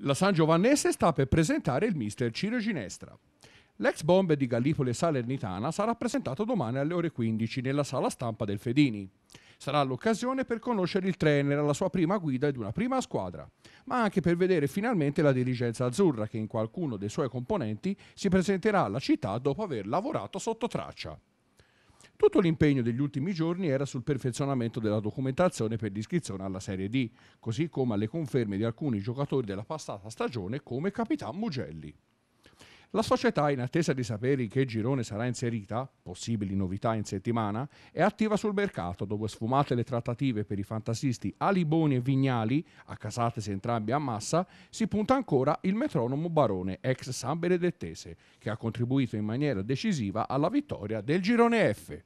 La San Giovannese sta per presentare il mister Ciro Ginestra. L'ex bomba di Gallipoli Salernitana sarà presentato domani alle ore 15 nella sala stampa del Fedini. Sarà l'occasione per conoscere il trainer alla sua prima guida ed una prima squadra, ma anche per vedere finalmente la dirigenza azzurra che in qualcuno dei suoi componenti si presenterà alla città dopo aver lavorato sotto traccia. Tutto l'impegno degli ultimi giorni era sul perfezionamento della documentazione per l'iscrizione alla Serie D, così come alle conferme di alcuni giocatori della passata stagione come Capitan Mugelli. La società, in attesa di sapere in che girone sarà inserita, possibili novità in settimana, è attiva sul mercato dove sfumate le trattative per i fantasisti Aliboni e Vignali, accasatesi entrambi a massa, si punta ancora il metronomo Barone, ex San Benedettese, che ha contribuito in maniera decisiva alla vittoria del girone F.